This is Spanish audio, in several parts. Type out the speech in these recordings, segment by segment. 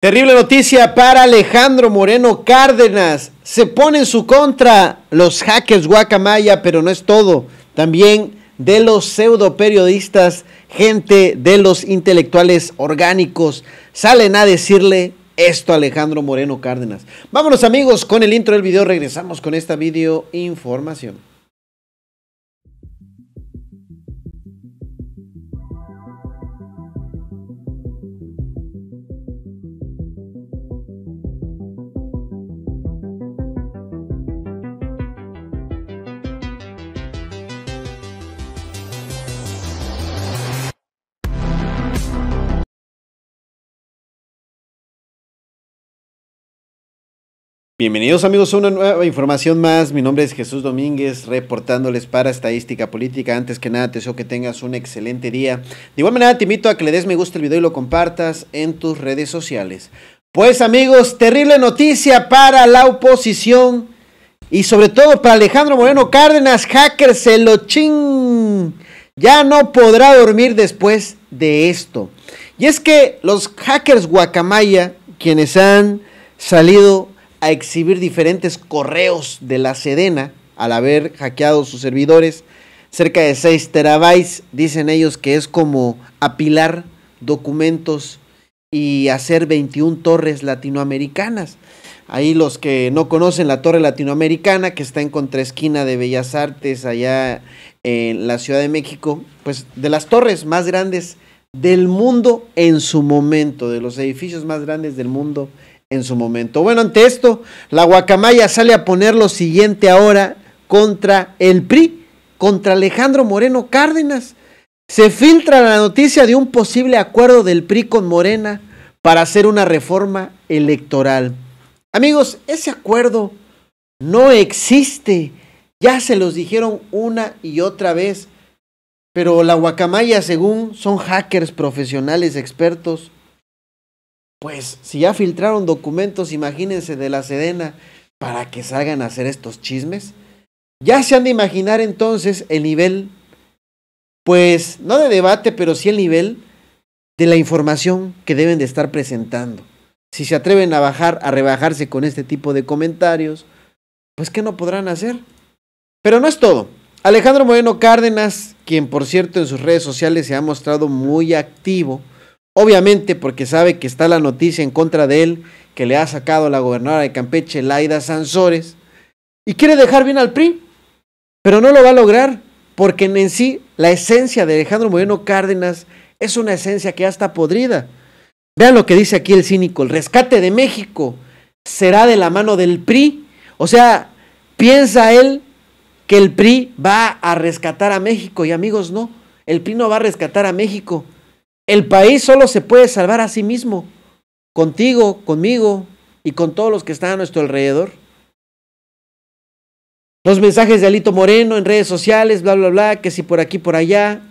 Terrible noticia para Alejandro Moreno Cárdenas. Se pone en su contra los hackers guacamaya, pero no es todo. También de los pseudo periodistas, gente de los intelectuales orgánicos, salen a decirle esto a Alejandro Moreno Cárdenas. Vámonos amigos con el intro del video, regresamos con esta video información. Bienvenidos amigos a una nueva información más. Mi nombre es Jesús Domínguez, reportándoles para Estadística Política. Antes que nada, te deseo que tengas un excelente día. De igual manera, te invito a que le des me gusta el video y lo compartas en tus redes sociales. Pues amigos, terrible noticia para la oposición y sobre todo para Alejandro Moreno Cárdenas, hackers, se Ya no podrá dormir después de esto. Y es que los hackers guacamaya, quienes han salido a exhibir diferentes correos de la Sedena al haber hackeado sus servidores. Cerca de 6 terabytes, dicen ellos que es como apilar documentos y hacer 21 torres latinoamericanas. Ahí los que no conocen la Torre Latinoamericana, que está en contraesquina de Bellas Artes, allá en la Ciudad de México, pues de las torres más grandes del mundo en su momento, de los edificios más grandes del mundo en su momento. Bueno, ante esto, la guacamaya sale a poner lo siguiente ahora contra el PRI, contra Alejandro Moreno Cárdenas. Se filtra la noticia de un posible acuerdo del PRI con Morena para hacer una reforma electoral. Amigos, ese acuerdo no existe. Ya se los dijeron una y otra vez. Pero la guacamaya, según, son hackers profesionales expertos pues si ya filtraron documentos, imagínense, de la Sedena para que salgan a hacer estos chismes. Ya se han de imaginar entonces el nivel, pues no de debate, pero sí el nivel de la información que deben de estar presentando. Si se atreven a bajar, a rebajarse con este tipo de comentarios, pues ¿qué no podrán hacer? Pero no es todo. Alejandro Moreno Cárdenas, quien por cierto en sus redes sociales se ha mostrado muy activo, Obviamente porque sabe que está la noticia en contra de él que le ha sacado la gobernadora de Campeche, Laida Sansores, y quiere dejar bien al PRI, pero no lo va a lograr porque en sí la esencia de Alejandro Moreno Cárdenas es una esencia que ya está podrida. Vean lo que dice aquí el cínico, el rescate de México será de la mano del PRI. O sea, piensa él que el PRI va a rescatar a México y amigos, no, el PRI no va a rescatar a México. El país solo se puede salvar a sí mismo, contigo, conmigo y con todos los que están a nuestro alrededor. Los mensajes de Alito Moreno en redes sociales, bla, bla, bla, que si por aquí, por allá.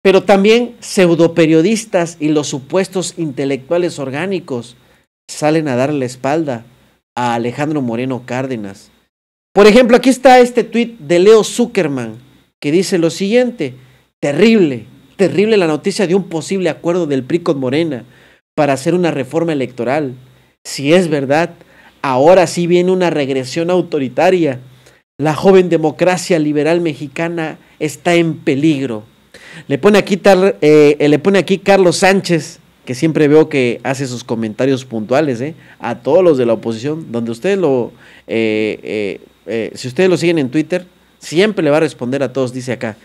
Pero también pseudoperiodistas y los supuestos intelectuales orgánicos salen a dar la espalda a Alejandro Moreno Cárdenas. Por ejemplo, aquí está este tuit de Leo Zuckerman que dice lo siguiente, terrible, terrible la noticia de un posible acuerdo del PRI Morena para hacer una reforma electoral. Si es verdad, ahora sí viene una regresión autoritaria. La joven democracia liberal mexicana está en peligro. Le pone aquí, eh, le pone aquí Carlos Sánchez, que siempre veo que hace sus comentarios puntuales eh, a todos los de la oposición, donde usted lo, eh, si ustedes lo siguen en Twitter, siempre le va a responder a todos, dice acá.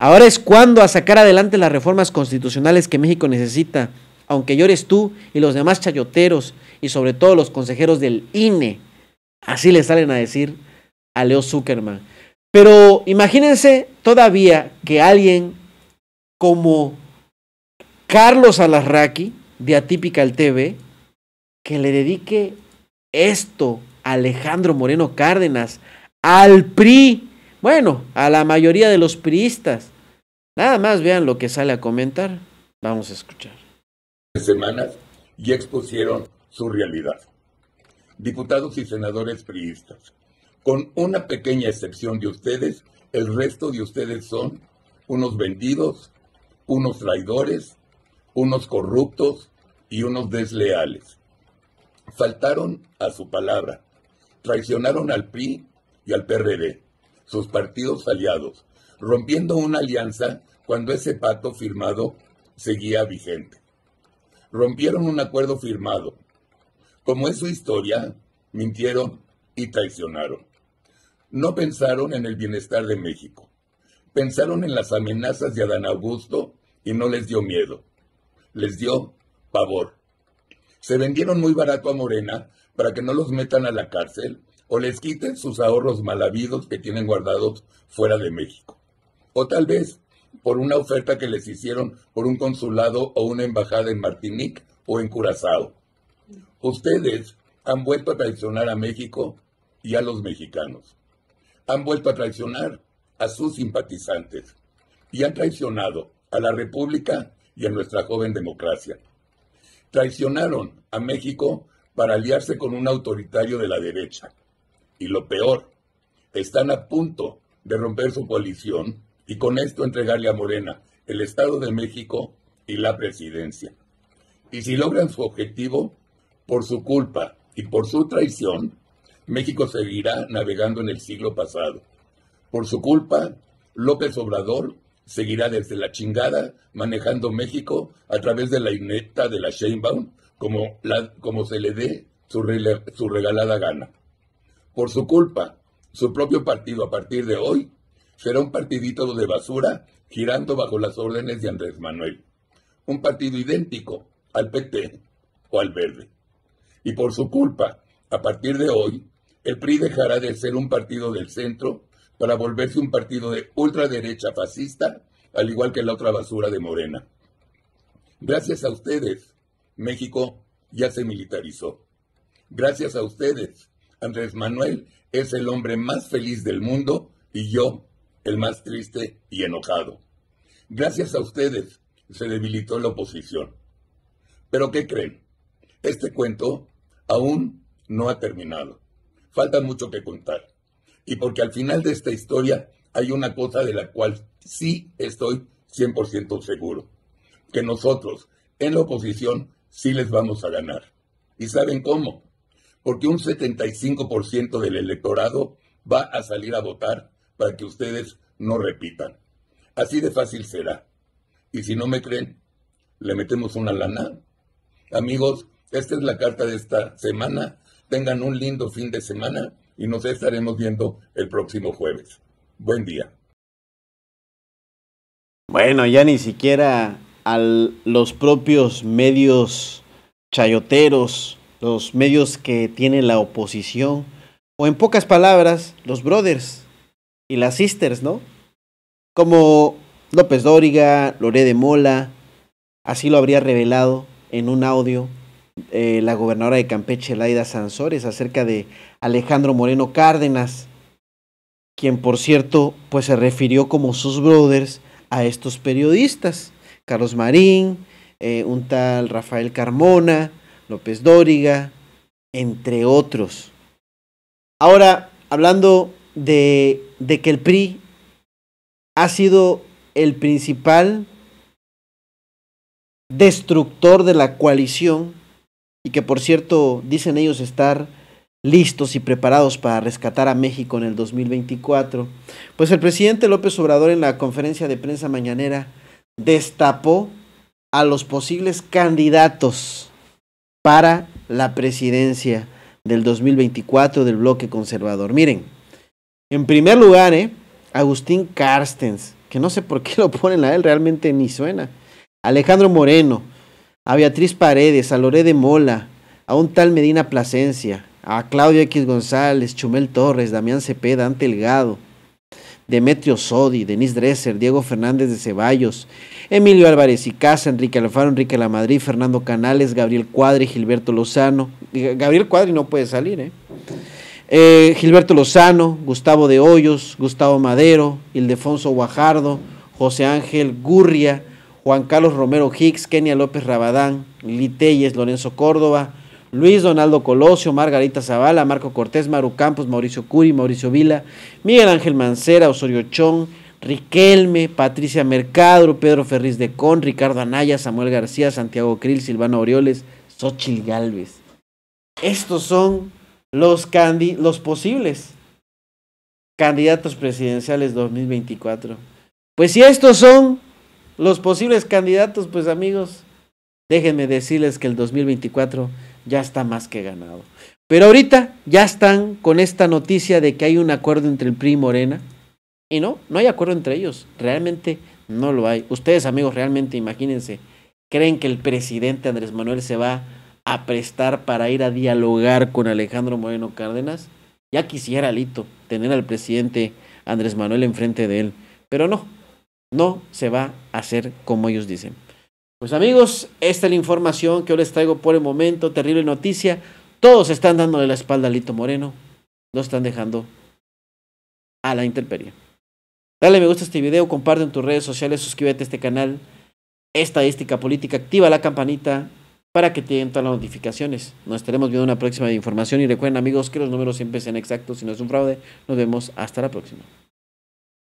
Ahora es cuando a sacar adelante las reformas constitucionales que México necesita, aunque llores tú y los demás chayoteros y sobre todo los consejeros del INE. Así le salen a decir a Leo Zuckerman. Pero imagínense todavía que alguien como Carlos Alarraqui, de Atípica al TV, que le dedique esto a Alejandro Moreno Cárdenas, al PRI, bueno, a la mayoría de los priistas. Nada más vean lo que sale a comentar. Vamos a escuchar. Semanas y expusieron su realidad. Diputados y senadores priistas, con una pequeña excepción de ustedes, el resto de ustedes son unos vendidos, unos traidores, unos corruptos y unos desleales. Faltaron a su palabra, traicionaron al PRI y al PRD sus partidos aliados, rompiendo una alianza cuando ese pacto firmado seguía vigente. Rompieron un acuerdo firmado. Como es su historia, mintieron y traicionaron. No pensaron en el bienestar de México. Pensaron en las amenazas de Adán Augusto y no les dio miedo. Les dio pavor. Se vendieron muy barato a Morena para que no los metan a la cárcel o les quiten sus ahorros mal habidos que tienen guardados fuera de México. O tal vez por una oferta que les hicieron por un consulado o una embajada en Martinique o en Curazao. Ustedes han vuelto a traicionar a México y a los mexicanos. Han vuelto a traicionar a sus simpatizantes y han traicionado a la República y a nuestra joven democracia. Traicionaron a México para aliarse con un autoritario de la derecha y lo peor, están a punto de romper su coalición y con esto entregarle a Morena el Estado de México y la presidencia. Y si logran su objetivo, por su culpa y por su traición, México seguirá navegando en el siglo pasado. Por su culpa, López Obrador seguirá desde la chingada manejando México a través de la ineta de la Sheinbaum como, como se le dé su regalada gana por su culpa, su propio partido a partir de hoy será un partidito de basura girando bajo las órdenes de Andrés Manuel. Un partido idéntico al PT o al Verde. Y por su culpa, a partir de hoy, el PRI dejará de ser un partido del centro para volverse un partido de ultraderecha fascista, al igual que la otra basura de Morena. Gracias a ustedes, México ya se militarizó. Gracias a ustedes, Andrés Manuel es el hombre más feliz del mundo y yo el más triste y enojado. Gracias a ustedes se debilitó la oposición. Pero ¿qué creen? Este cuento aún no ha terminado. Falta mucho que contar. Y porque al final de esta historia hay una cosa de la cual sí estoy 100% seguro. Que nosotros, en la oposición, sí les vamos a ganar. ¿Y saben cómo? porque un 75% del electorado va a salir a votar para que ustedes no repitan. Así de fácil será. Y si no me creen, le metemos una lana. Amigos, esta es la carta de esta semana. Tengan un lindo fin de semana y nos estaremos viendo el próximo jueves. Buen día. Bueno, ya ni siquiera a los propios medios chayoteros los medios que tiene la oposición, o en pocas palabras, los brothers y las sisters, ¿no? Como López Dóriga, Loré de Mola, así lo habría revelado en un audio eh, la gobernadora de Campeche, Laida Sansores, acerca de Alejandro Moreno Cárdenas, quien por cierto, pues se refirió como sus brothers a estos periodistas, Carlos Marín, eh, un tal Rafael Carmona, López Dóriga, entre otros. Ahora, hablando de, que el PRI ha sido el principal destructor de la coalición y que por cierto dicen ellos estar listos y preparados para rescatar a México en el 2024, pues el presidente López Obrador en la conferencia de prensa mañanera destapó a los posibles candidatos para la presidencia del 2024 del bloque conservador. Miren, en primer lugar, ¿eh? Agustín Carstens, que no sé por qué lo ponen a él, realmente ni suena. Alejandro Moreno, a Beatriz Paredes, a Loré de Mola, a un tal Medina Plasencia, a Claudio X González, Chumel Torres, Damián Cepeda, Elgado. Demetrio Sodi, Denis Dresser, Diego Fernández de Ceballos, Emilio Álvarez y Casa, Enrique Alfaro, Enrique Lamadrid, Fernando Canales, Gabriel Cuadri, Gilberto Lozano. Gabriel Cuadri no puede salir, ¿eh? eh Gilberto Lozano, Gustavo de Hoyos, Gustavo Madero, Ildefonso Guajardo, José Ángel Gurria, Juan Carlos Romero Hicks, Kenia López Rabadán, Liteyes, Lorenzo Córdoba, Luis Donaldo Colosio, Margarita Zavala, Marco Cortés, Maru Campos, Mauricio Curi, Mauricio Vila, Miguel Ángel Mancera, Osorio Chón, Riquelme, Patricia Mercado, Pedro Ferriz de Con, Ricardo Anaya, Samuel García, Santiago Cril, Silvano Orioles, Xochil Galvez. Estos son los, los posibles candidatos presidenciales 2024. Pues si estos son los posibles candidatos, pues amigos, déjenme decirles que el 2024 ya está más que ganado. Pero ahorita ya están con esta noticia de que hay un acuerdo entre el PRI y Morena. Y no, no hay acuerdo entre ellos. Realmente no lo hay. Ustedes, amigos, realmente imagínense, ¿creen que el presidente Andrés Manuel se va a prestar para ir a dialogar con Alejandro Moreno Cárdenas? Ya quisiera, Lito, tener al presidente Andrés Manuel enfrente de él. Pero no, no se va a hacer como ellos dicen. Pues amigos, esta es la información que hoy les traigo por el momento, terrible noticia. Todos están dándole la espalda a Lito Moreno, lo están dejando a la intemperie. Dale me gusta a este video, comparte en tus redes sociales, suscríbete a este canal, Estadística Política, activa la campanita para que te den todas las notificaciones. Nos estaremos viendo en una próxima información y recuerden amigos que los números siempre sean exactos si no es un fraude. Nos vemos hasta la próxima.